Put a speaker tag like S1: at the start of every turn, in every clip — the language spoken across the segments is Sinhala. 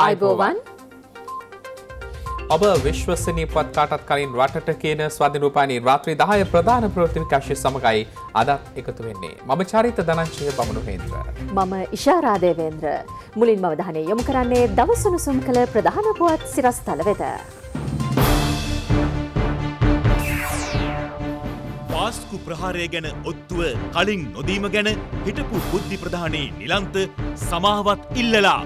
S1: ආයිබෝවන්
S2: ඔබ විශ්වසනී පත්කාටත් කලින් රටට කියන ස්වධනූපානී රාත්‍රී දාය ප්‍රධාන ප්‍රෘතිවි කශය සමඟයි අදත් එකතු වෙන්නේ මම චරිත දනංශය පමණු හේන්ද්‍ර.
S1: මම ඉශාරාදේවේන්ද්‍ර මුලින් මවධානය යොමු කරන්නේ දවසනුසුම් කළ ප්‍රධාන පුවත් සිරස්ථල වෙත.
S3: පාස්කු ප්‍රහාරය ගැන ඔත්තුව කලින් නොදීම ගැන හිටපු බුද්ධි ප්‍රධානී නිලන්ත සමාවත් ඉල්ලලා.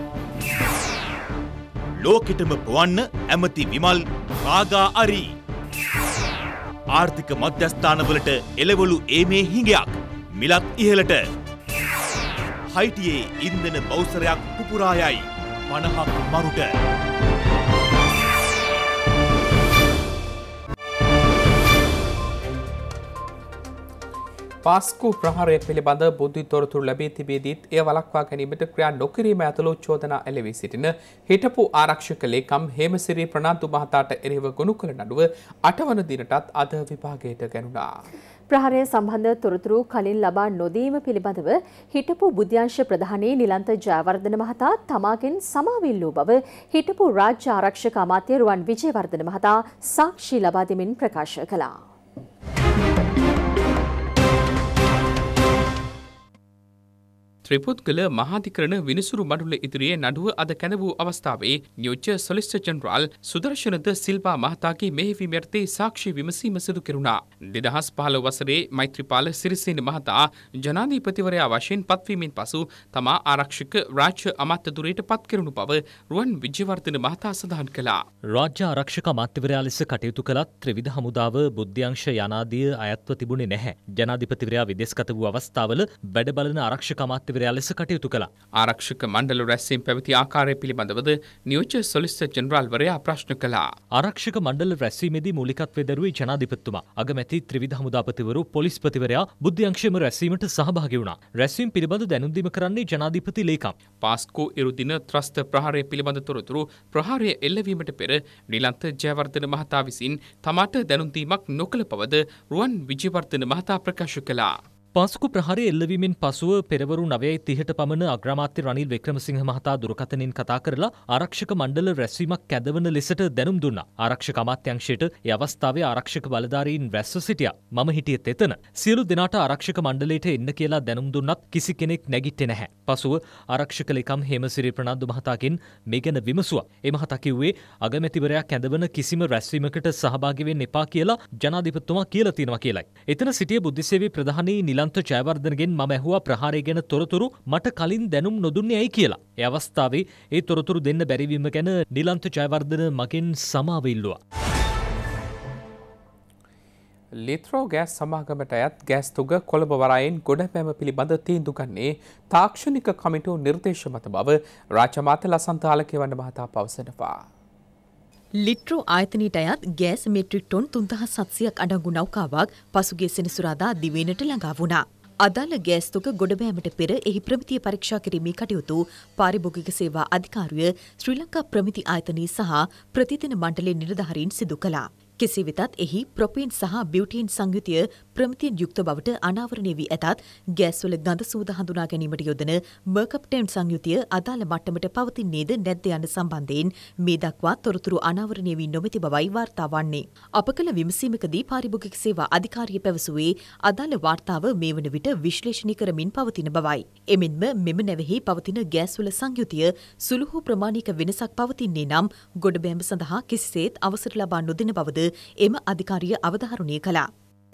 S3: ලෝකෙටම පොවන්න ඇමති විමල් රාගා අරි. ආර්ථික මධ්‍යස්ථානවලට එළවලු ඒමේ හිඟයක් මිලත් ඉහලට. හයිටියේ ඉන්දන බෞසරයක් පුපුරායයි පණහක් මරුට.
S2: පාස්කු ප්‍රහාරය පිළිබඳ බුද්ධි තොරතුර ලැබී තිබේදීත් එය වලක්වා ගැනීමට ක්‍රියා නොකිරීම ඇතුළු චෝදනා එළවී සිටින හිටපු ආරක්ෂක ලේකම් හේමසිරි ප්‍රනාන්දු මහතාට එරෙහිව ගොනු කළ නඩුව අටවන දිනටත් අද විභාගයට ගැනුණා.
S1: ප්‍රහාරය සම්බන්ධ තොරතුරු කලින් ලබා නොදීම පිළිබඳව හිටපු බුද්ධ්‍යංශ ප්‍රධානී නිලන්ත ජයවර්ධන මහතා තමාගෙන් සමාවිල්ලූ බව හිටපු රාජ්‍ය ආරක්ෂක අමාත්‍ය රුවන් විජේවර්ධන මහතා සාක්ෂි ලබා දෙමින් ප්‍රකාශ කළා.
S2: ත්‍රිපුද්ගල මහාධිකරණ විනිසුරු මඩුල ඉදිරියේ නඩුව අද කැඳ වූ අවස්ථාවේ නියෝජ්‍ය සොලිස්ට ජනරාල් සුදර්ශනද සිල්පා මහතාගේ මෙහෙවීම යටතේ සාක්ෂි විමසීම සිදු කෙරුණා. දෙදහස් පහළ වසරේ මෛත්‍රීපාල සිරිසේන මහතා ජනාධීපතිවරයා වශයෙන් පත්වීමෙන් පසු තමා ආරක්ෂක
S4: රාජ්‍ය අමාත්‍යදුරයට පත් කරනු බව රුවන් විජ්‍යවර්ධන මහතා සඳහන් කළා. රාජ්‍ය ආරක්ෂක අමාත්‍යවරයා ලෙස කටයුතු කළත් ත්‍රිවිධ හමුදාව බුද්ධ්‍යංශ යනාදිය අයත්ව තිබුණේ නැහැ. ජනාධිපතිවරයා විදේශගත වූ අවස්ථාවල වැඩ බලන ආරක්ෂක අමාත්‍යවරයා ධනේවරයා ලෙස කටයුතු කළා. ආරක්ෂක මණ්ඩල රැස්වීම පැවති ආකාරය පිළිබඳවද නියෝජ්‍ය සොලිසිටර් ජෙනරාල්වරයා ප්‍රශ්න කළා. ආරක්ෂක මණ්ඩල රැස්වීමේදී මූලිකත්වය දරුවේ ජනාධිපතිතුමා, අගමැති ත්‍රිවිධ හමුදාපතිවරු, පොලිස්පතිවරයා බුද්ධ්‍යංශයේම රැස්වීමට සහභාගී වුණා. රැස්වීම පිළිබඳ දැනුම් දීම කරන්නේ ජනාධිපති ලේකම්. පාස්කෝ ඉරුදින ත්‍රස්ත ප්‍රහාරය පිළිබඳ තොරතුරු ප්‍රහාරය එල්ලවීමට පෙර
S2: නිලන්ත ජයවර්ධන මහතා විසින් තමාට දැනුම් දීමක් නොකළ බවද රුවන් විජේවර්ධන
S4: මහතා ප්‍රකාශ කළා. පස්කු ප්‍රහරි එල්ලවීමෙන් පසුව පෙරවරු නවයයි තිහට පමණ අග්‍රමාත්‍ය රනිල් වික්‍රමසිංහ මහතා දුරකතනින් කතා කරලා ආරක්ෂක මණ්ඩල රැස්වීමක් කැදවන ලෙසට දැනුම් දුන්නා. ආරක්ෂක අමාත්‍යංශයට ඒ අවස්ථාවේ ආරක්ෂක බලධාරීන් රැස්ව සිටියා. මම හිටියෙත් එතන. සියලු දෙනාට ආරක්ෂක මණ්ඩලයට එන්න කියලා දැනුම් දුන්නත් කිසි කෙනෙක් නැගිටින්නේ නැහැ. පසුව ආරක්ෂක ලේකම් හේමසිරි ප්‍රනාන්දු මහතාගෙන් මේ ගැන විමසුවා. ඒ මහතා කිව්වේ අගමැතිවරයා කැඳවන කිසිම රැස්වීමකට සහභාගී වෙන්න එපා කියලා ජනාධිපතිතුමා කියලා තියෙනවා කියලයි. එතන සිටිය බුද්ධිසේවී ප්‍රධානී නිලන් ජයන්ත ජයවර්ධනගෙන් මම ඇහුවා ප්‍රහාරය ගැන තොරතුරු මට කලින් දැනුම් නොදුන්නේ ඇයි කියලා. ඒ අවස්ථාවේ ඒ තොරතුරු දෙන්න බැරිවීම ගැන නිලන්ත ජයවර්ධන මගෙන් සමාව ඉල්ලුවා. ලිත්‍රෝ ගෑස් සමාගමට
S2: අයත් ගෑස් තුග කොළඹ වරායෙන් ගොඩපෑම පිළිබඳ තීන්දු ගන්නේ තාක්ෂණික කමිටු නිර්දේශ මත බව රාජමාත ලසන්තාලකේ වන්න මහතා පවසනවා.
S5: ලිට්‍රෝ ආයතනයට අයත් ගෑස් මෙට්‍රික් ටොන් 3700ක් අඩංගු නෞකාවක් පසුගිය සෙනසුරාදා දිවයිනට ළඟා වුණා. අදාළ ගෑස් තුක ගොඩබෑමට පෙර එහි ප්‍රමිතිය පරීක්ෂා කිරීමේ කටයුතු පාරිභෝගික සේවා අධිකාරිය ශ්‍රී ලංකා ප්‍රමිති ආයතනයේ සහ ප්‍රතිදින මණ්ඩලයේ නිලධාරීන් සිදු කළා. කෙසේ වෙතත් එහි ප්‍රොපීන් සහ බියුටීන් සංයුතිය ප්‍රමිතියෙන් යුක්ත බවට අනාවරණය වී ඇතත් ගෑස්වල ගඳ සූද හඳුනා ගැනීමට යොදන මර්කප්ටෙන් සංයුතිය අදාළ මට්ටමට පවතින්නේද නැද්ද යන සම්බන්ධයෙන් මේ දක්වා තොරතුරු අනාවරණය වී නොමැති බවයි වාර්තා වන්නේ. අප කළ විමසීමකදී පාරිභෝගික සේවා අධිකාරිය පැවසුවේ අදාළ වාර්තාව මේ වන විට විශ්ලේෂණය කරමින් පවතින බවයි. එමෙන්ම මෙම නැවෙහි පවතින ගෑස්වල සංයුතිය සුළුහු ප්‍රමාණික වෙනසක් පවතින්නේ නම් ගොඩබෑම සඳහා කිසිසේත් අවසර ලබා නොදෙන බවද එම අධිකාරිය අවධාරණය කළා.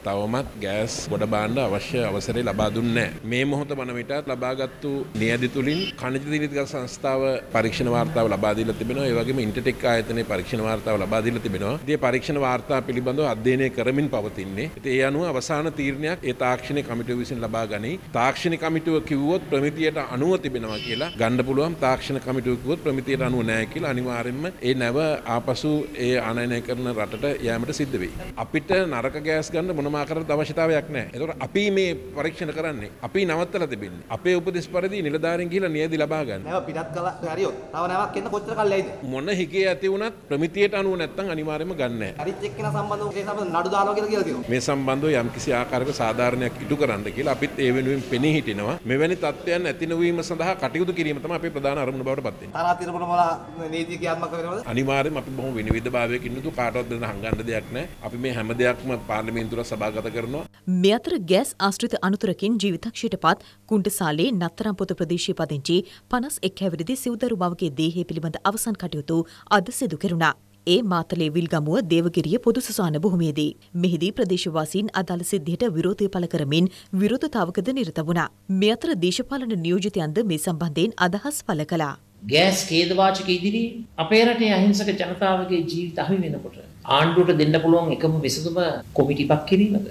S6: තවමත් ගෑස් ගොඩ බාණ්ඩ අවශ්‍ය අවසරය ලබා දුන්නේ මේ මොහොත වන විටත් ලබාගත්තු නියදි තුලින් කණිජ දිනිතික සංස්ථාව පරීක්ෂණ වාර්තාව ලබා දීලා තිබෙනවා ඒ වගේම ඉන්ටර්ටෙක් ආයතනයේ පරීක්ෂණ වාර්තාව ලබා දීලා තිබෙනවා. ඉතින් පරීක්ෂණ වාර්තා පිළිබඳව අධ්‍යයනය කරමින් පවතින්නේ. ඉතින් ඒ අනුව අවසාන තීරණයක් ඒ තාක්ෂණික කමිටුව විසින් ලබා ගනී. තාක්ෂණික කමිටුව කිව්වොත් ප්‍රමිතියට 90 තිබෙනවා කියලා ගන්න පුළුවන් තාක්ෂණ කමිටුව කිව්වොත් ප්‍රමිතියට 90 නැහැ කියලා අනිවාර්යයෙන්ම ඒ නැව ආපසු ඒ ආනයනය කරන රටට යෑමට සිද්ධ වෙයි. අපිට නරක ගෑස් ගන්න මොන රජතුමා කරත් අවශ්‍යතාවයක් නෑ එතකොට අපි මේ පරීක්ෂණ කරන්නේ අපි නවත්තලා තිබෙන්නේ අපේ උපදෙස් පරිදි නිලධාරීන් ගිහිලා නියැදි ලබා ගන්න.
S4: නැව පිටත් කළා හරියොත් තව නැවක් එන්න කොච්චර කල් ඇයිද?
S6: මොන හිකේ ඇති වුණත් ප්‍රමිතියට අනුව නැත්තම් අනිවාර්යයෙන්ම ගන්න නෑ.
S7: හරිත් එක්කන සම්බන්ධව ඒ සම්බන්ධ නඩු දානවා කියලා කියලා
S6: තියෙනවා. මේ සම්බන්ධව යම්කිසි ආකාරයක සාධාරණයක් ඉටු කරන්න කියලා අපිත් ඒ වෙනුවෙන් පෙනී හිටිනවා. මෙවැනි තත්ත්වයන් ඇති නොවීම සඳහා කටයුතු කිරීම තමයි අපේ ප්‍රධාන අරමුණ බවට පත්
S8: වෙන්නේ. තරහ තිරපුණමලා නීති ක්‍රියාත්මක වෙනවද?
S6: අනිවාර්යයෙන්ම අපි බොහොම විනිවිද භාවයකින් යුතු කාටවත් දෙන හංගන්න දෙයක් නැහැ. අපි මේ හැම දෙයක්ම පාර්ලිමේන්තුවට සභාගත කරනවා.
S5: මේ අතර ගෑස් ආශ්‍රිත අනතුරකින් ජීවිතක්ෂයට පත් කුණ්ඩසාලේ නත්තරම් පොත ප්‍රදේශයේ පදිංචි 51 හැවිරිදි සිවුදරු මවගේ දේහය පිළිබඳ අවසන් කටයුතු අද සිදු කෙරුණා. ඒ මාතලේ විල්ගමුව දේවගිරිය පොදු සුසාන බොහොමේදී. මෙහිදී ප්‍රදේශවාසීන් අදාළ සිද්ධියට විරෝධය පළ කරමින් විරෝධතාවකද නිරත වුණා. මේ අතර දේශපාලන නියෝජිතයන්ද මේ සම්බන්ධයෙන් අදහස් පළ කළා.
S4: ගෑස් ඛේදවාචක ඉදිරි අපේ රටේ අහිංසක ජනතාවගේ ජීවිත අහිමි වෙනකොට ආණ්ඩුවට දෙන්න පුළුවන් එකම විසඳුම කොමිටිපත් කිරීමද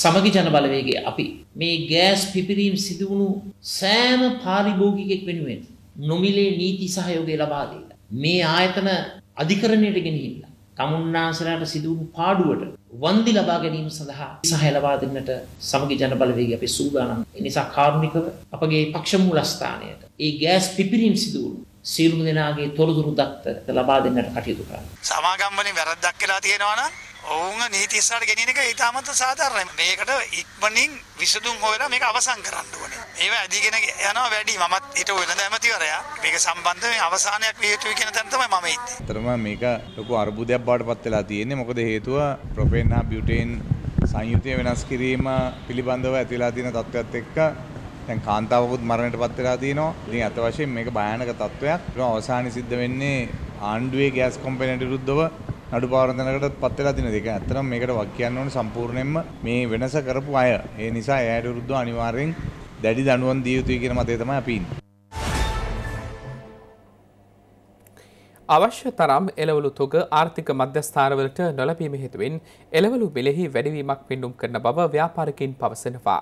S4: සමගි ජනබලවේගයේ අපි මේ ගෑස් පිපිරීම් සිදුවුණු සෑම පාරිභෝගිකයෙක් වෙනුවෙන් නොමිලේ නීති සහයෝගය ලබා දීලා මේ ආයතන අධිකරණයට ගෙනහිල්ලා තමුන්නාසලාට සිදුවුණු පාඩුවට වන්දි ලබා ගැනීම සඳහා සහය ලබා දෙන්නට සමගි ජනබලවේගය අපි සූදානම්. ඒ නිසා කාරුණිකව අපගේ පක්ෂ මූලස්ථානයට ඒ ගෑස් පිපිරීම් සිදුවුණු සියලුම දෙනාගේ තොරතුරු දක්ත ලබා දෙන්නට කටයුතු කරන්න. සමාගම්
S7: වලින් වැරද්දක් වෙලා තියෙනවා නම් ඔවුන්ව නීති ඉස්සරහට ගෙනියන එක ඊටමත් සාධාරණයි. මේකට ඉක්මනින් විසඳුම් හොයලා මේක අවසන් කරන්න ඕනේ. ඒව ඇදීගෙන යනවා වැඩි. මමත් හිට වෙනද ඇමතිවරයා. මේක සම්බන්ධයෙන් අවසානයක් විය යුතුයි කියන තැන තමයි මම ඉන්නේ. අතරම මේක ලොකු අර්බුදයක් බවට පත් වෙලා තියෙන්නේ. මොකද හේතුව ප්‍රොපේන් හා බියුටේන් සංයුතිය වෙනස් කිරීම පිළිබඳව ඇතිලා තියෙන තත්ත්වයත් එක්ක දැන් කාන්තාවකුත් මරණයටපත් වෙලා තියෙනවා. ඉතින් අත වශයෙන් මේක භයානක තත්වයක්. ඒක අවසානයේ සිද්ධ වෙන්නේ ආණ්ඩුවේ ගෑස් කොම්පැනිට විරුද්ධව නඩු පාවරන තැනකට පත් වෙලා තියෙන දෙක. ඇත්තටම මේකට වක් කියන්න ඕනේ සම්පූර්ණයෙන්ම මේ වෙනස කරපු අය. ඒ නිසා එයාට විරුද්ධව අනිවාර්යෙන් දැඩි දඬුවම් දිය යුතුයි කියන මතය තමයි අපි ඉන්නේ.
S2: අවශ්‍ය තරම් එළවලු තොග ආර්ථික මධ්‍යස්ථානවලට නොලැබීම හේතුවෙන් එළවලු බෙලෙහි වැඩිවීමක් පෙන්නුම් කරන බව ව්‍යාපාරිකයින් පවසනවා.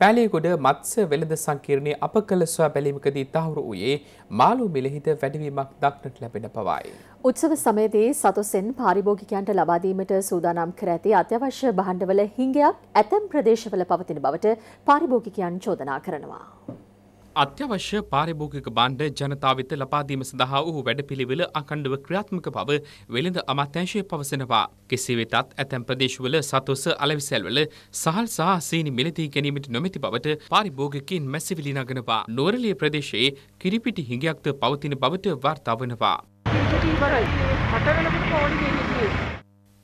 S2: පෑලියගොඩ මත්ස්‍ය වෙළඳ සංකීර්ණයේ අප කළ සොයා බැලීමකදී තහවුරු වූයේ මාළු බෙලෙහිද වැඩිවීමක් දක්නට ලැබෙන බවයි.
S1: උත්සව සමයේදී සතුසෙන් පාරිභෝගිකයන්ට ලබා දීමට සූදානම් කර ඇති අත්‍යවශ්‍ය භාණ්ඩවල හිඟයක් ඇතැම් ප්‍රදේශවල පවතින බවට පාරිභෝගිකයන් චෝදනා කරනවා.
S2: අත්‍යවශ්‍ය පාරිභෝගික බණ්ඩ ජනතා වෙත ලබාදීම සඳහා ඔහු වැඩපිළිවෙල අකණ්ඩව ක්‍රියාත්මක බව වෙළඳ අමාත්‍යංශය පවසනවා. කෙසේ වෙතත් ඇතැම් ප්‍රදේශවල සතොස අලවිසැල්වල සහල් සහ සීනි මිලදී ගැනීමට නොමැති බවට පාරිභෝගිකයින් මැසිවිලි නගනවා. නුවරළිය ප්‍රදේශයේ කිරිපිටි හිඟයක්ද පවතින බවට වාර්තා වනවා.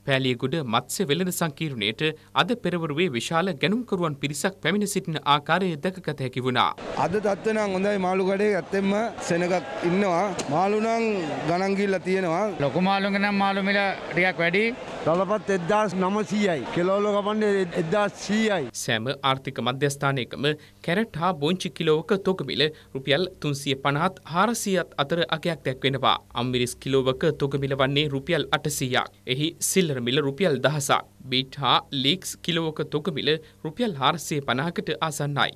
S2: පෑලියගුඩ මත්ස්‍ය වෙළඳ සංකීර්ණයට අද පෙරවරුවේ විශාල ගැනුම්කරුවන් පිරිසක් පැමිණ සිටින ආකාරය දැකගත හැකි වුණා.
S7: අද තත්ත්වය නම් හොඳයි මාළු කඩේ ඇත්තෙන්ම සෙනගක් ඉන්නවා. මාළු නම් ගණන් ගිල්ලා තියෙනවා. ලොකු මාළුන්ගේ නම් මාළු මිල
S2: ටිකක් වැඩි. දලපත් 1900යි. කිලෝල ගමන්නේ 1100යි. සෑම ආර්ථික මධ්‍යස්ථානයකම කැරට් හා බොංචි කිලෝවක තොග මිල රුපියල් 350ත් 400ත් අතර අගයක් දැක්වෙනවා. අම්මිරිස් කිලෝවක තොග මිල වන්නේ රුපියල් 800ක්. එහි සිල්ල චිල්ලර මිල රුපියල් දහසක් බීට් හා ලීක්ස් කිලෝක තොගමිල රුපියල් හාරසය පනාකට ආසන්නයි.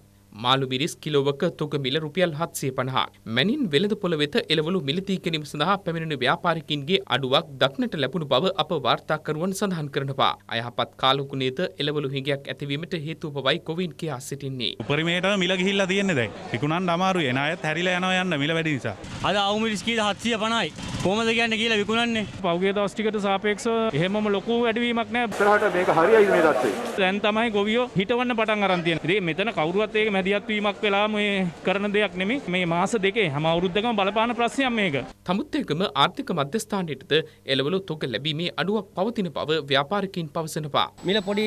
S2: මාළු මිරිස් කිලෝවක තොග මිල රුපියල් 750ක්. මැනින් වෙළඳපොළ වෙත එළවලු මිලදී ගැනීම සඳහා පැමිණෙන ව්‍යාපාරිකයින්ගේ අඩුවක් දක්නට ලැබුණු බව අප වාර්තාකරුවන් සඳහන් කරනවා. අයහපත් කාලුකුණේද එළවලු හිඟයක් ඇතිවීමට හේතු බවයි කොවින් කියා සිටින්නේ.
S8: උපරිමයට මිල ගිහිල්ලා තියෙන්නේ දැන්. විකුණන්න අමාරුයි. එන අයත් හැරිලා යනවා යන්න මිල වැඩි නිසා. අද අවු මිරිස් කීයද 750යි. කොහමද කියන්නේ කියලා විකුණන්නේ. පෞගේ දවස් ටිකට සාපේක්ෂව
S2: එහෙමම ලොකු වැඩිවීමක් නැහැ. ඉස්සරහට මේක හරියයි මේ தත්ත්වය.
S8: දැන් තමයි ගොවියෝ හිටවන්න
S2: පටන් අරන් තියෙන්නේ. ඉතින් මෙතන කවුරුවත් ඒක මැදිහත්වීමක් වෙලා මේ කරන දෙයක් නෙමේ මේ මාස දෙකේ හැම අවුරුද්දකම බලපාන ප්‍රශ්නයක් මේක. තමුත් ඒකම ආර්ථික මධ්‍යස්ථානයටද එළවලු තොග ලැබීමේ අඩුවක් පවතින බව ව්‍යාපාරිකයින් පවසනවා. මිල පොඩි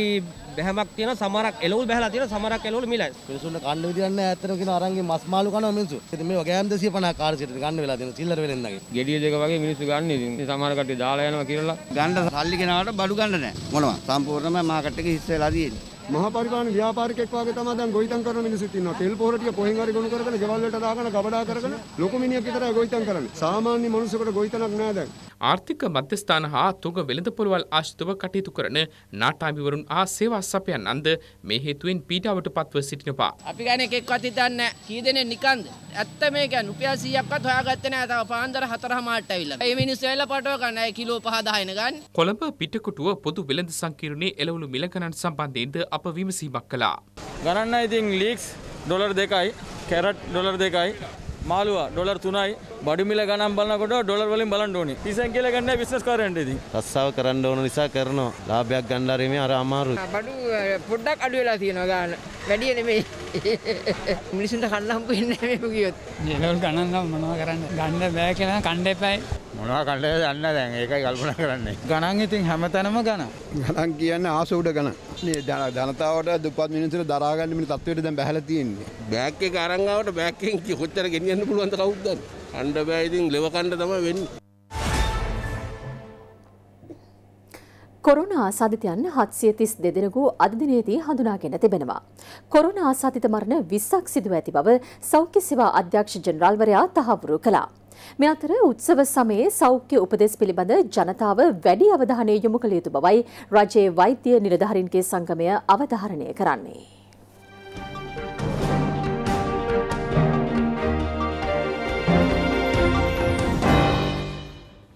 S2: බැහැමක් තියෙනවා සමහරක් එළවලු බැහැලා තියෙනවා සමහරක් එළවලු මිලයි. මිනිසුන්ට කන්න විදියක්
S8: නැහැ ඇත්තටම කියන අරන්ගේ මස් මාළු කනවා මිනිස්සු. ඉතින් මේ වගෑම් 250 කාර්සියට ගන්න වෙලා දෙනවා සිල්ලර වෙලෙන් නැගේ.
S7: ගෙඩිය දෙක වගේ මිනිස්සු ගන්න ඉතින් සමහර කට්ටිය දාලා යනවා කියලා. ගන්න සල්ලි කෙනාට බඩු ගන්න නැහැ. මොනවා සම්පූර්ණයෙන්ම මාකට් එකේ හිස් වෙලා තියෙන්නේ. මහා පරිපාලන ව්‍යාපාරිකෙක් වගේ තමයි දැන් ගොවිතැන් කරන මිනිස්සුත් ඉන්නවා. තෙල් පොහොර ටික කොහෙන් හරි ගොනු කරගෙන ගෙවල් වලට දාගෙන ගබඩා කරගෙන ලොකු මිනිහෙක් විතරයි ගොවිතැන් කරන්නේ. සාමාන්‍ය මිනිසෙකුට ගොවිතැනක් නෑ දැන්.
S2: ආර්ථික මධ්‍යස්ථාන හා තුග වෙළඳ පොළවල් ආශ්‍රිතව කටයුතු කරන නාටාඹිවරුන් ආ සේවා සපයන් අන්ද මේ හේතුවෙන් පීඩාවට පත්ව සිටිනවා.
S7: අපි ගැන එකෙක්වත් හිතන්නේ කී දෙනෙ නිකන්ද? ඇත්ත මේ කියන්නේ රුපියල් 100ක්වත් හොයාගත්තේ නෑ තව පාන්දර 4 මාට්ට ඇවිල්ලා. මේ මිනිස්සු ඇවිල්ලා පටව ගන්න අය කිලෝ 5 10 න ගන්න.
S2: කොළඹ පිටකොටුව පොදු වෙළඳ සංකීර්ණයේ එළවලු මිලකනන් සම්බන්ධයෙන්ද අප අප විමසීමක් කළා.
S8: ගණන්න ඉතින් ලීක්ස් ඩොලර් දෙකයි කැරට් ඩොලර් දෙකයි මාළුවා ඩොලර් තුනයි බඩුමිල ගණන් බලනකොට ඩොලර් වලින් බලන්න ඕනේ. පිසෙන් කියලා ගන්න බිස්නස් කරන්න ඉතින්. රස්සාව කරන්න ඕන නිසා කරනවා. ලාභයක් ගන්න ආරීමේ අර අමාරුයි.
S1: බඩු පොඩ්ඩක් අඩු වෙලා තියෙනවා ගන්න. වැඩි නෙමෙයි. මිනිසුන්ට කන්න හම්බ වෙන්නේ නැහැ මේ කිව්වොත්.
S8: ඩොලර් ගණන්
S7: නම් මොනවා කරන්න. ගන්න බෑ කියලා කන්න එපායි. මොනවා කණ්ඩ දන්න දැන් ඒකයි කල්පන කරන්නේ ගණන් ඉතින් හැම තැනම ගණ ගණන් කියන්න ආසුට ගණ ජනතාවට දුපත් මිනිසට දරාගන්නම තත්වයට දැ බැහල තියන්නේ බෑක්ක කරංගාවට බැක්කෙන් කොච්චර ගෙනියන්න පුළුවන්ත කවුද්ද
S6: අන්ඩ බෑයිතින් ලෙවකණ්ඩ තම වෙන්න
S1: කොරුණ ආසාධිතයන් හත්සිය තිස් දෙදෙනකු අධදිනයේදී හඳුනාගෙන තිබෙනවා. කොරුණ ආසාධිත මරණ විස්සක් සිදුව ඇති බව සෞඛ්‍ය සිවා අධ්‍යක්ෂ ජනරාල්වරයා තහවුරු කලා. මේ අතර උත්සව සමයේ සෞඛ්‍ය උපදෙස් පිළිබඳ ජනතාව වැඩි අවධානය යොමු කළ යුතු බවයි රජයේ වෛද්‍ය නිලධාරීන්ගේ සංගමය අවධාරණය කරන්නේ.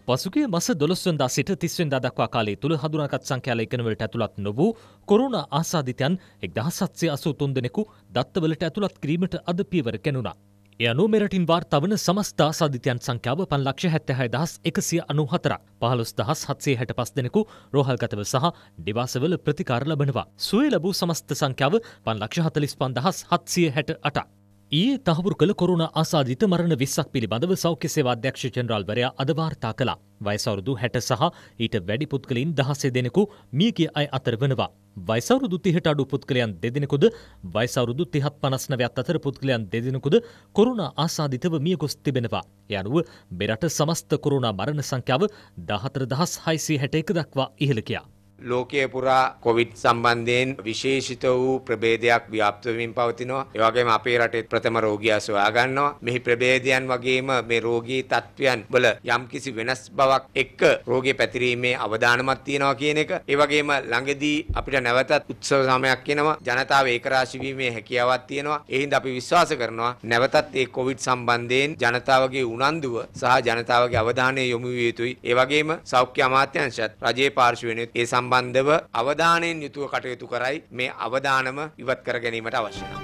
S4: පසුගේ මස දොළොස්වන්දා සිට තිස්වෙන්දා දක්වා කාලේ තුළ හඳුනාගත් සංඛ්‍යාල එකනවලට ඇතුළත් නොවූ කොරුණ ආසාධිතයන් එක්දහසත්සේ අසූ තුන්දෙනෙකු දත්තවලට ඇතුළත් කිරීමට අද පියවර කැනුණා. යනු මෙරටින් වාර්තාවන සමස්ථා සාධිතයන් සංඛ්‍යාව පන්ලක්ෂ හැත්තහය දහස් එකසිය අනු හතර පහළොස් දහස් හත්සේ හැට පස් දෙනෙකු රෝහල්ගතව සහ දෙවාසවල ප්‍රතිකාර ලබනවා. සුවේ ලබූ සමස්ත සංඛ්‍යාව පන්ලක්ෂ හතලිස් පන්දහස් හත්සිය හැට අටක්. ඊයේ තහවුරු කළ කොරුණ ආසාධිත මරණ 20ක් පිළිබඳව සෞඛ්‍ය සේවා අධ්‍යක්ෂ ජෙනරාල්වරයා අද වාර්තා කළා. වයස අවුරුදු 60 සහ ඊට වැඩි පුද්ගලයින් 16 දෙනෙකු මියගිය අය අතර වෙනවා. වයස අවුරුදු 30ට අඩු පුද්ගලයන් දෙදෙනෙකුද වයස අවුරුදු 30 59ත් අතර පුද්ගලයන් දෙදෙනෙකුද කොරුණ ආසාධිතව මියගොස් තිබෙනවා. ඒ අනුව මෙරට සමස්ත කොරුණ මරණ සංඛ්‍යාව 14661 දක්වා ඉහළ ගියා.
S7: ලෝකයේ පුරා කොවිඩ් සම්බන්ධයෙන් විශේෂිත වූ ප්‍රභේදයක් ව්‍යාප්ත වෙමින් පවතිනවා. ඒ වගේම අපේ රටේ ප්‍රථම රෝගියා සොයා ගන්නවා. මෙහි ප්‍රභේදයන් වගේම මේ රෝගී තත්ත්වයන් වල යම්කිසි වෙනස් බවක් එක්ක රෝගේ පැතිරීමේ අවදානමක් තියෙනවා කියන එක. ඒ වගේම ළඟදී අපිට නැවතත් උත්සව සමයක් එනවා. ජනතාව ඒකරාශී වීමේ හැකියාවක් තියෙනවා. ඒ හින්දා අපි විශ්වාස කරනවා නැවතත් මේ කොවිඩ් සම්බන්ධයෙන් ජනතාවගේ උනන්දුව සහ ජනතාවගේ අවධානය යොමු විය යුතුයි. ඒ වගේම සෞඛ්‍ය අමාත්‍යාංශයත් රජයේ පාර්ශවයෙන් ඒ සම්බන්ධ සම්බන්ධව අවධානයෙන් යුතුව කටයුතු කරයි මේ අවධානම ඉවත් කර ගැනීමට අවශ්‍ය නම්.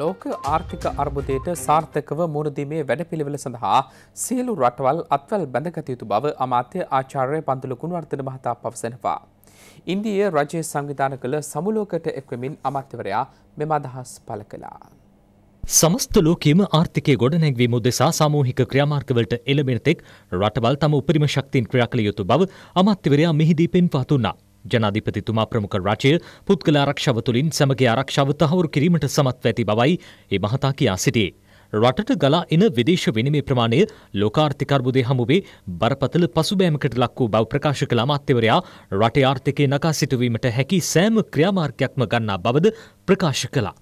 S2: ලෝක ආර්ථික අර්බුදයට සාර්ථකව මුරදීමේ වැඩපිළිවෙල සඳහා සියලු රටවල් අත්වල් බැඳගත යුතු බව අමාත්‍ය ආචාර්ය පන්තුල කුණවර්ධන මහතා පවසනවා. ඉන්දීය රජය සංවිධාන කළ සමුලෝකට එක්වමින් අමත්‍යවරයා මෙම අදහස් පළ කළා.
S4: සමස්ත ලෝකීම ආර්ථිකය ගොඩනැගවීම උදෙසා සාමූහික ක්‍රියාමාර්ගවලට එළඹෙන තෙක් රටවල් තම උපරිම ශක්තියින් ක්‍රියා කළ යුතු බව අමාත්‍යවරයා මෙහිදී පෙන්වා දුන්නා. ජනාධිපතිතුමා ප්‍රමුඛ රජය පුද්ගල ආරක්ෂාව තුළින් සමග ආරක්ෂාව තහවුරු කිරීමට සමත්ව ඇති බවයි ඒ මහතා කියා සිටියේ. රටට ගලා එන විදේශ විනිමය ප්‍රමාණය ලෝකාර්ථික අර්බුදය හමුවේ බරපතල පසුබෑමකට ලක් වූ බව ප්‍රකාශ කළ අමාත්‍යවරයා රටේ ආර්ථිකය නකා සිටුවීමට හැකි සෑම ක්‍රියාමාර්ගයක්ම ගන්නා බවද ප්‍රකාශ කළා.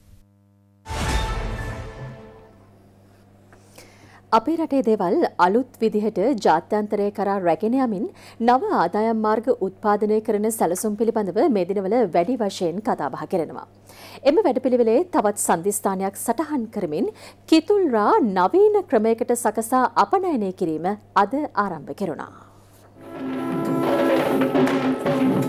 S1: අපේ රටේ දේවල් අලුත් විදිහට ජාත්‍යන්තරය කරා රැගෙන යමින් නව ආදායම් මාර්ග උත්පාදනය කරන සැලසුම් පිළිබඳව මේ දිනවල වැඩි වශයෙන් කතා බහ කරනවා. එම වැඩපිළිවෙලේ තවත් සම්දිස්ථානයක් සටහන් කරමින් කිතුල්රා නවීන ක්‍රමයකට සකසා අපනයනය කිරීම අද ආරම්භ කෙරුණා. Thank you.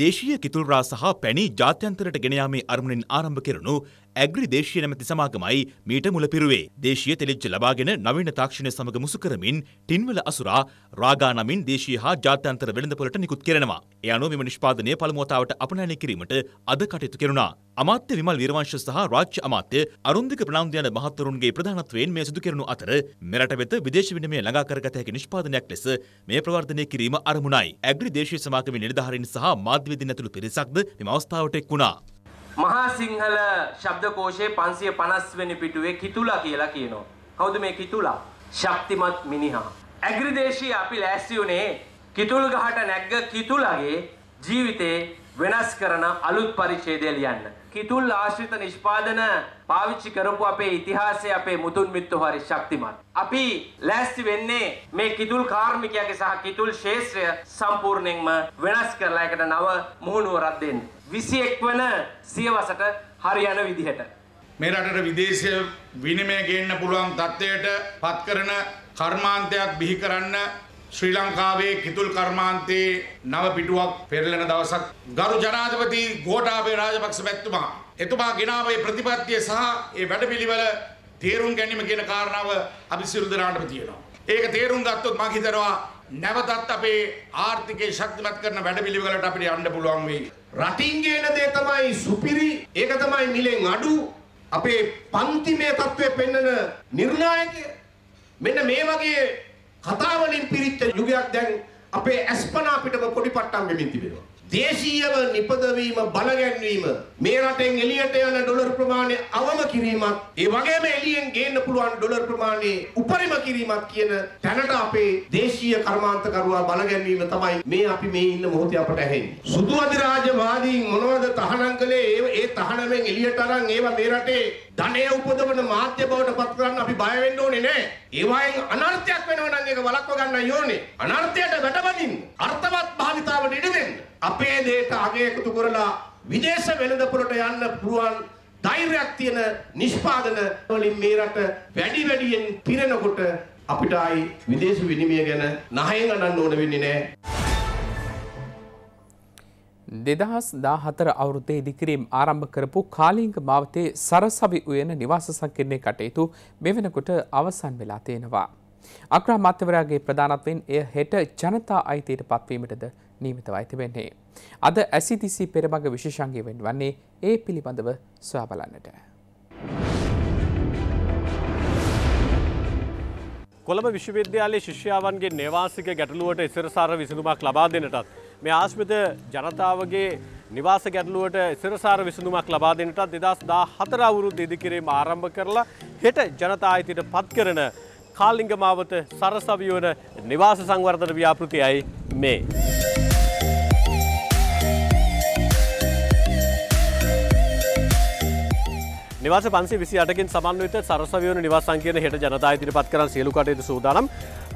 S3: දේශීය කිතුල්රා සහ පැණි ජාත්‍යන්තරට ගෙනයාමේ අරමුණින් ආරම්භ කෙරුණු ඇග්‍රි දේශීය නැමැති සමාගමයි මීට මුලපිරුවේ. දේශීය තෙලිජ්ජ ලබාගෙන නවීන තාක්ෂණය සමග මුසු කරමින් ටින්වල අසුරා රාගා නමින් දේශීය හා ජාත්‍යන්තර වෙළඳපොළට නිකුත් කෙරෙනවා. ඒ අනුව මෙම නිෂ්පාදනය පළමු වතාවට අපනයනය කිරීමට අද කටයුතු කෙරුණා. අමාත්‍ය විමල් වීරවංශ සහ රාජ්‍ය අමාත්‍ය අරුන්දික ප්‍රනාන්දු යන මහත්වරුන්ගේ ප්‍රධානත්වයෙන් මේ සිදු කෙරුණු අතර මෙරට වෙත විදේශ විනිමය ළඟා කරගත හැකි නිෂ්පාදනයක් ලෙස මේ ප්‍රවර්ධනය කිරීම අරමුණයි. ඇග්‍රි දේශීය සමාගමේ නිලධාරීන් සහ මාධ්‍යවේදීන් ඇතුළු පිරිසක්ද මෙම අවස්ථාවට එක් වුණා.
S7: මහා සිංහල ශබ්දකෝෂයේ 550 වෙනි පිටුවේ කිතුලා කියලා කියනවා. කවුද මේ කිතුලා? ශක්තිමත්
S8: මිනිහා. ඇග්‍රිදේශී අපි ලෑස්ති උනේ කිතුල් ගහට නැග්ග කිතුලාගේ ජීවිතේ වෙනස් කරන අලුත් පරිච්ඡේදය ලියන්න. කිතුල් ආශ්‍රිත නිෂ්පාදන
S7: පාවිච්චි කරපු අපේ ඉතිහාසයේ අපේ මුතුන් මිත්තෝ හරි ශක්තිමත්. අපි ලෑස්ති වෙන්නේ මේ කිතුල් කාර්මිකයාගේ සහ කිතුල් ශේෂ්ත්‍රය සම්පූර්ණයෙන්ම වෙනස් කරලා එකට නව මුහුණුවරක් දෙන්න. 21 වන සියවසට හරියන විදිහට. මේ රටට විදේශ විනිමය ගේන්න පුළුවන් තත්ත්වයට පත් කරන කර්මාන්තයක් බිහි කරන්න ශ්‍රී ලංකාවේ කිතුල් කර්මාන්තයේ නව පිටුවක් පෙරලෙන දවසක් ගරු ජනාධිපති ගෝඨාභය රාජපක්ෂ මැතිතුමා එතුමා ගෙනාව මේ ප්‍රතිපත්තිය සහ ඒ වැඩපිළිවෙල තේරුම් ගැනීම කියන කාරණාව අපි සියලු දෙනාටම තියෙනවා. ඒක තේරුම් ගත්තොත් මම හිතනවා නැවතත් අපේ ආර්ථිකය ශක්තිමත් කරන වැඩපිළිවෙලට අපිට යන්න පුළුවන් වෙයි. රටින් ගේන දේ තමයි සුපිරි. ඒක තමයි මිලෙන් අඩු. අපේ පන්තිමේ තත්ත්වය පෙන්වන නිර්ණායකය. මෙන්න මේ වගේ කතාවලින් පිරිච්ච යුගයක් දැන් අපේ ඇස්පනා අපිටම පොඩි පට්ටම් වෙමින් තිබෙනවා. දේශීයව නිපදවීම බලගැන්වීම මේ රටෙන් එළියට යන ඩොලර් ප්‍රමාණය අවම කිරීමත් ඒ වගේම එළියෙන් ගේන්න පුළුවන් ඩොලර් ප්‍රමාණය උපරිම කිරීමත් කියන තැනට අපේ දේශීය කර්මාන්තකරුවා බලගැන්වීම තමයි මේ අපි මේ ඉන්න මොහොතේ අපට ඇහෙන්නේ සුදු අධිරාජ්‍යවාදීන් මොනවද තහනම් කළේ ඒ තහනමෙන් එළියට අරන් ඒවා මේ රටේ ධනය උපදවන මාධ්‍ය බවට පත් කරන්න අපි බය වෙන්න ඕනේ නෑ. ඒවායින් අනර්ථයක් වෙනවා නම් ඒක වළක්ව ගන්නයි ඕනේ. අනර්ථයට වැටවදින්න අර්ථවත් භාවිතාවට ඉඩ දෙන්න. අපේ දේට අගය එකතු කරලා විදේශ වෙළඳපොළට යන්න පුළුවන් ධෛර්යයක් තියෙන නිෂ්පාදන වලින් මේ රට වැඩි වැඩියෙන් පිරෙනකොට අපිට ආයි විදේශ විනිමය ගැන නහයෙන් අඬන්න ඕන වෙන්නේ නෑ.
S2: දෙදහස් දාහතර අවුරුද්දේ ඉදිකිරීම් ආරම්භ කරපු කාලිංග මාවතේ සරසවි උයන නිවාස සංකීර්ණයේ කටයුතු මෙවැනකොට අවසන් වෙලා තියෙනවා. අග්‍රා මත්‍යවරයාගේ ප්‍රධානත්වෙන් එය හෙට ජනතා අයිතියට පත්වීමටද නීමිතව අයිති වෙන්නේ. අද ඇසිතිසි e පෙරබග විශේෂංගය වෙන් වන්නේ ඒ පිළිබඳව ස්වාබලන්නට.
S8: කොළඹ විශ්වවිද්‍යාලයේ ශිෂ්‍යාවන්ගේ නිවාසික ගැටලුවට ඉසරසාර විසඳුමක් ලබා දෙනටත් මේ ආශ්මිත ජනතාවගේ නිවාස ගැටලුවට සිරසාර විසඳුමක් ලබා දෙන්නටත් දෙදස් දා හතර අවුරුද්ද ඉදිකිරීම ආරම්භ කරලා හෙට ජනතා අයිතියට පත් කරන කාලිංග මාවත සරසවිවන නිවාස සංවර්ධන ව්‍යාපෘතියයි මේ. නිවාස පන්සි විසි අටකින් සමන්විත සරසවියන නිවාසංකයන හෙට ජනතා ඉදිරිපත් කරන සියලු කටයුතු සූදානම්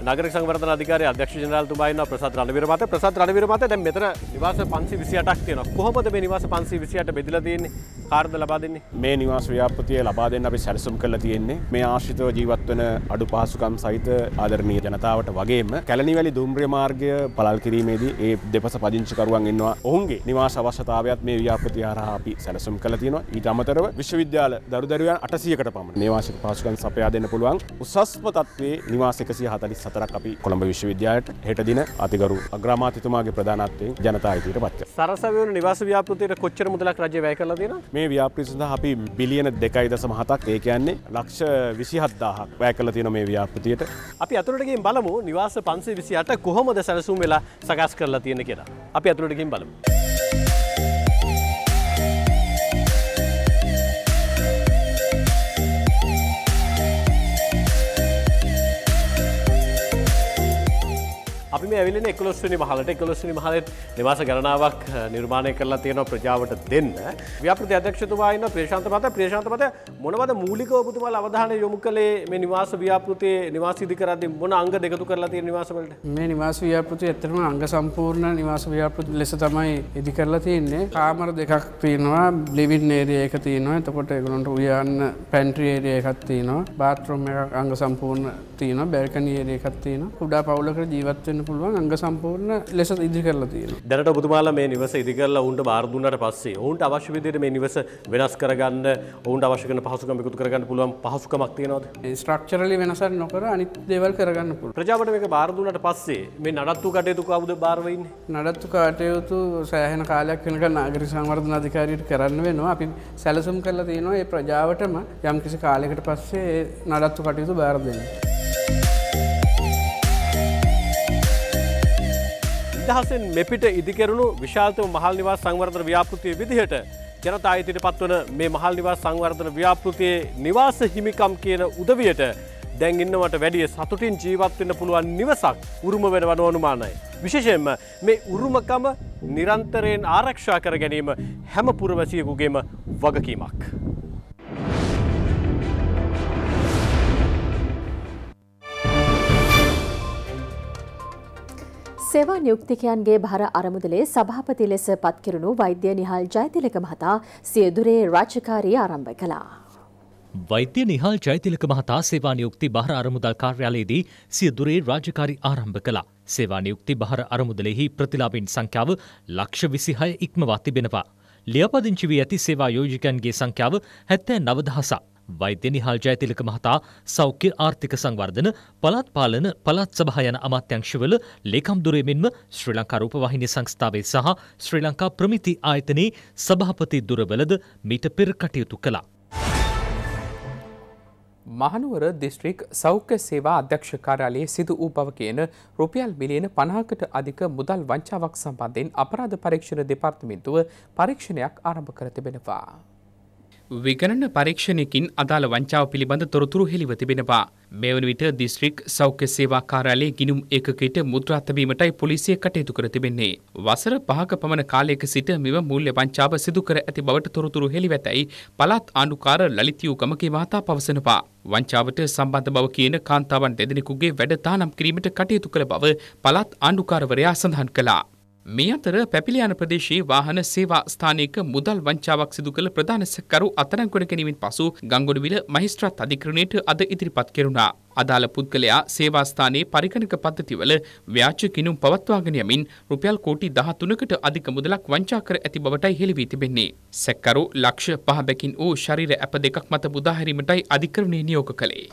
S8: නගර සංවර්ධන අධිකාරය අධ්‍යක්ෂ ජනරාලතුමා ඉන්නවා ප්‍රසාද් රණවීර මහතා ප්‍රසාද් රණවීර මහතා දැන් මෙතන නිවාස 528ක් තියෙනවා කොහොමද මේ නිවාස 528 බෙදලා තියෙන්නේ කාර්යද ලබා දෙන්නේ මේ නිවාස ව්‍යාපෘතිය ලබා දෙන්න අපි සැලසුම් කරලා තියෙන්නේ මේ ආශ්‍රිතව ජීවත් වෙන අඩු පහසුකම් සහිත ආදරණීය ජනතාවට වගේම කැලණිවැලි දුම්රිය මාර්ගය පළල් කිරීමේදී ඒ දෙපස පදිංචිකරුවන් ඉන්නවා ඔවුන්ගේ නිවාස අවශ්‍යතාවයත් මේ ව්‍යාපෘතිය හරහා අපි සැලසුම් කරලා තියෙනවා ඊට අමතරව විශ්වවිද්‍යාල දරු දරුවන් 800කට පමණ නිවාසික පහසුකම් සපයා දෙන්න පුළුවන් උසස්ම තත්ත්වයේ නිවාස 147 හතරක් අපි කොළඹ විශ්වවිද්‍යාලයට හෙට දින අතිගරු අග්‍රාමාත්‍යතුමාගේ ප්‍රධානත්වයෙන් ජනතා අයිතියට පත් කරනවා. සරසවි වන නිවාස ව්‍යාපෘතියට කොච්චර මුදලක් රජය වැය කරලා තියෙනවද? මේ ව්‍යාපෘතිය සඳහා අපි බිලියන 2.7ක් ඒ කියන්නේ ලක්ෂ 27000ක් වැය කරලා තියෙනවා මේ ව්‍යාපෘතියට. අපි අතුරට ගිහින් බලමු නිවාස 528 කොහොමද සැලසුම් වෙලා සකස් කරලා තියෙන්නේ කියලා. අපි අතුරට ගිහින් බලමු. මේ ඇවිලෙන එකොස්වනි මහලට එකොස්වනි මහලත් නිවාස ගණනාවක් නිර්මාණය කරලා තියෙන ප්‍රජාවට දෙන්න. ව්‍යපති අධ්‍යක්ෂතුමායින්න ප්‍රේශාන්ත මත ප්‍රේශාන්ත මත මොනවද මූලික ඔබතුමාල් අවධානය යොමු කළේ මේ නිවාස ව්‍යාපෘතිය නිවාසිදි කරදදි මොන අංග දෙකතු කරලා තියෙන නිවාසවලට
S2: මේ නිවාස ව්‍යාපෘති ඇතරම අංග සම්පූර්ණ නිවාස ව්‍යාපෘති ලෙස තමයි ඉදි කරලා තියන්නේ කාමර දෙකක් තියෙනවා බ්ලිවින් ඒරිය එක තියෙනවා එතකොට එගලොන්ට උයන්න පැන්ට්‍රි ඒරිය එකක් තියෙනවා බාත්‍රොම් එක අංග සම්පූර්ණ තියෙන බැල්කනීරිය එකක් තියෙන කුඩා පවුලකට ජීවත්වෙන්න පුළුව පුළුවන් අංග සම්පූර්ණ ලෙස ඉදි කරලා තියෙන
S8: දැනට ඔබතුමාලා මේ නිවස ඉදි කරලා ඔවුන්ට බාරදුන්නට පස්සේ ඔවුන්ට අවශ්‍ය විදියට මේ නිවස වෙනස් කරගන්න ඔවුන්ට අවශ්‍ය කරන පහසුකම් එකතු කරගන්න පුළුවන් පහසුකමක් තියෙනවද ස්ට්‍රක්චරලි වෙනසක් නොකර අනිත් දේවල් කරගන්න පුළුවන් ප්‍රජාවට මේක බාරදුන්නට පස්සේ මේ නඩත්තු කටයුතු කවුද බාර වෙන්නේ
S2: නඩත්තු කටයුතු සෑහෙන කාලයක් වෙනකන් නාගරික සංවර්ධන අධිකාරියට කරන්න වෙනවා අපි සැලසුම් කරලා තියෙනවා ඒ ප්‍රජාවටම යම් කිසි කාලයකට පස්සේ නඩත්තු කටයුතු බාර දෙන්න. නිදහසෙන් මෙපිට ඉදිකරුණු
S8: විශාල්තව මහල් නිවාස සංවර්ධන ව්‍යාපෘතිය විදිහට ජනතා අයිතිට පත්වන මේ මහල් නිවාස සංවර්ධන ව්‍යාපෘතියේ නිවාස හිමිකම් කියන උදවියට දැන් ඉන්නවට වැඩිය සතුටින් ජීවත්වන්න පුළුවන් නිවසක් උරුම වෙනවන ඕනුමානයි. විශේෂයෙන්ම මේ උරුමකම නිරන්තරයෙන් ආරක්ෂා කර ගැනීම හැම පුරවැසියකුගේම වගකීමක්.
S1: සේවා නියුක්තිකයන්ගේ භාර අරමුදලේ සභාපති ලෙස පත්කිරුණු වෛද්‍ය නිහාල් ජයතිලක මහතා සියදුරේ රාජකාරී ආරම්භ කළා.
S4: වෛද්‍ය නිහාල් ජයතිලක මහතා සේවා නියුක්ති භාර අරමුදල් කාර්යාලයේදී සියදුරේ රාජකාරී ආරම්භ කළා. සේවා නියුක්ති භාර අරමුදලෙහි ප්‍රතිලාභින් සංඛ්‍යාව ලක්ෂ විසිහය ඉක්මවා තිබෙනවා. ලියපදිංචි වී ඇති සේවා යෝජකයන්ගේ සංඛ්‍යාව හැත්තෑ නවදහසක්. වෛද්‍ය නිහල් ජයතිලක මහතා සෞඛ්‍ය ආර්ථික සංවර්ධන පළාත් පාලන පළාත් සභා යන අමාත්‍යංශවල ලේකම් දුරේ මෙන්ම ශ්‍රී ලංකා රූපවාහිනී සංස්ථාවේ සහ ශ්‍රී ලංකා ප්‍රමිති ආයතනයේ සභාපති දුරවලද මීට පෙර කටයුතු කළා.
S2: මහනුවර දිස්ත්‍රික් සෞඛ්‍ය සේවා අධ්‍යක්ෂ කාර්යාලයේ සිදු වූ බව කියන රුපියල් මිලියන 50කට අධික මුදල් වංචාවක් සම්බන්ධයෙන් අපරාධ පරීක්ෂණ දෙපාර්තමේන්තුව පරීක්ෂණයක් ආරම්භ කර තිබෙනවා. විගණන පරීක්ෂණයකින් අදාළ වංචාව පිළිබඳ තොරතුරු හෙළිව තිබෙනවා. මෙවන විට දිස්ත්‍රික් සෞඛ්‍ය සේවා කාර්යාලයේ ගිනුම් ඒකකයට මුද්‍රා තැබීමටයි පොලිසිය කටයුතු කර තිබෙන්නේ. වසර 5ක පමණ කාලයක සිට මෙම මූල්‍ය වංචාව සිදු කර ඇති බවට තොරතුරු හෙළිවැතයි පළාත් ආණ්ඩුකාර ලලිත් යුගමගේ මහතා පවසනවා. වංචාවට සම්බන්ධ බව කියන කාන්තාවන් දෙදෙනෙකුගේ වැඩ තානම් කිරීමට කටයුතු කළ බව පළාත් ආණ්ඩුකාරවරයා සඳහන් කළා. මේ අතර පැපිලියන ප්‍රදේශයේ වාහන සේවා ස්ථානයක මුදල් වංචාවක් සිදු කළ ප්‍රධාන සැකකරු අත්අඩංගුවට ගැනීමෙන් පසු ගංගොඩවිල මහේස්ත්‍රාත් අධිකරණයට අද ඉදිරිපත් කෙරුණා. අදාළ පුද්ගලයා සේවාස්ථානයේ පරිගණක පද්ධතිවල ව්‍යාජ කිනුම් පවත්වාගෙන යමින් රුපියල් කෝටි 13කට අධික මුදලක් වංචා කර ඇති බවටයි හෙළි වී තිබෙන්නේ. සැකකරු ලක්ෂ 5 බැකින් වූ ශරීර ඇප දෙකක් මත මුදා හැරීමටයි අධිකරණය නියෝග කළේ.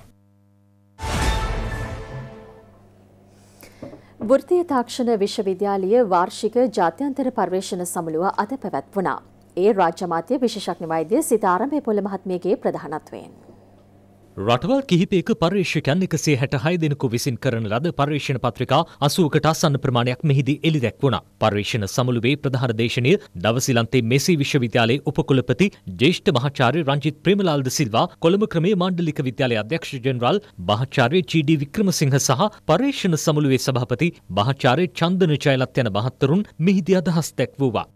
S1: වෘත්තීය තාක්ෂණ විශ්වවිද්‍යාලයේ වාර්ෂික ජාත්‍යන්තර පර්යේෂණ සමුළුව අද පැවැත්වුණා. ඒ රාජ්‍ය මාධ්‍ය විශේෂඥ වෛද්‍ය සිතාරම් පෙපොළ මහත්මියගේ ප්‍රධානත්වයෙන්.
S4: රටවල් කිහිපයක පර්ේෂකයන් එකසේ හැට හය දෙනකු විසින් කරන ලද පර්ේෂණ පත්‍රිකා අසුවකට අසන්න ප්‍රමාණයක් මෙහිදී එළිදැක් වුණා. පර්ේෂණ සමුළුවේ ප්‍රධාන දේශනය දවසිලන්තේ මෙසේ විශ්වවිද්‍යාලයේ උපකුලපති ජේෂ්ඨ මහාචාර්ය රංජිත් ප්‍රේමලාල්ද සිල්වා කොළඹ ක්‍රමේ මාණ්ඩලික විද්‍යාලයේ අධ්‍යක්ෂ ජෙනරාල් මහාචාර්ය ජී.ඩී. වික්‍රමසිංහ සහ පර්ේෂණ සමුළුවේ සභාපති මහාචාර්ය චන්දන ජයලත් යන මහත්වරුන් මෙහිදී අදහස් දැක්වුවා.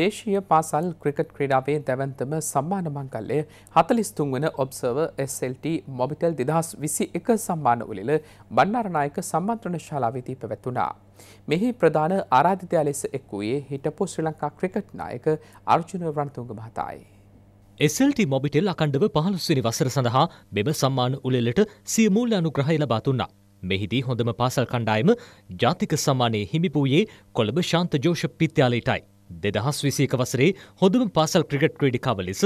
S2: දේශීය පාසල් ක්‍රිකට් ක්‍රීඩාවේ දැවන්තම සම්මාන මංකල්ලය හතලිස්තුන් වන ඔබ්සර්ව SLT මොබිටල් දෙදහස් විසි එක සම්මාන උලිල බන්නාරනායක සම්මන්ත්‍රණ ශාලාවිතී පැවැත්වනා. මෙහි ප්‍රධාන ආරාධිතයා ලෙස එක් වූයේ හිටපු ශ්‍රී ලංකා ක්‍රිකට් නායක අර්ජුන වරන්තුංග
S4: මහතායි. SLT මොබිටෙල් අකණ්ඩව පහළුස්වනි වසර සඳහා මෙම සම්මාන උලෙලට සියමූල්‍ය අනුග්‍රහය ලබාතුන්නා. මෙහිදී හොඳම පාසල් කණ්ඩායම ජාතික සමානයේ හිමිපූයේ කොළඹ ශාන්ත ජෝෂ පිත්‍යාලයටයි. දෙදහස් විසේක වසරේ හොඳම පාසල් ක්‍රිකට් ක්‍රීඩිකාව ලෙස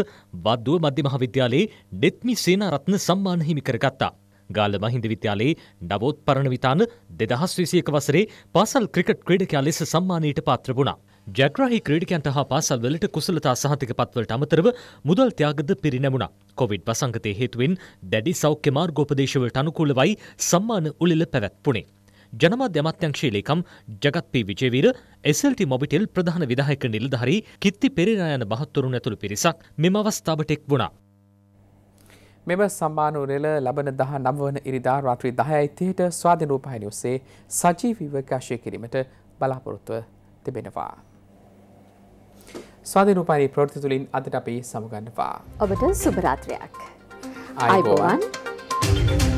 S4: වද්දුව මධ්‍ය මහාවිද්‍යාලයේ ඩෙත්මි සේනාරත්න සම්මාන හිමි කරගත්තා. ගාල මහින්ද විද්‍යාලයේ නවෝත් පරණවිතාන දෙදහස් විසයක වසරේ පාසල් ක්‍රිකට් ක්‍රීඩකයා ලෙස සම්මානයට පාත්‍ර වුණා. ජග්‍රහි ක්‍රීඩකයන්ට හා පාසල්වලට කුසලතා සහතික පත්වලට අමතරව මුදල් ත්‍යාගද පිරිනැමුණා. කොවිඩ් වසංගතය හේතුවෙන් දැඩි සෞඛ්‍ය මාර්ගෝපදේශවලට අනුකූලවයි සම්මාන උළෙල පැවැත්වුණේ. ජනමාධ්‍ය අමාත්‍යංශයේ ලේකම් ජගත් පී විජේවීර SLT මොබිටෙල් ප්‍රධාන විධායක නිලධාරී කිත්ති පෙරේරා යන බහත්වරුන් ඇතුළු පිරිසක් මෙම අවස්ථාවට එක් වුණා.
S2: මෙම සම්මාන උරෙල ලබන 19 වන ඉරිදා රාත්‍රී 10:30ට ස්වාධීන රූපවාහිනිය ඔස්සේ සජීවීව කාෂය කිරීමට බලාපොරොත්තු තිබෙනවා. ස්වාධීන රූපවාහිනී ප්‍රවෘත්ති තුලින් අදට අපි සමුගන්නවා.
S1: ඔබට සුබ රාත්‍රියක්. ආයුබෝවන්.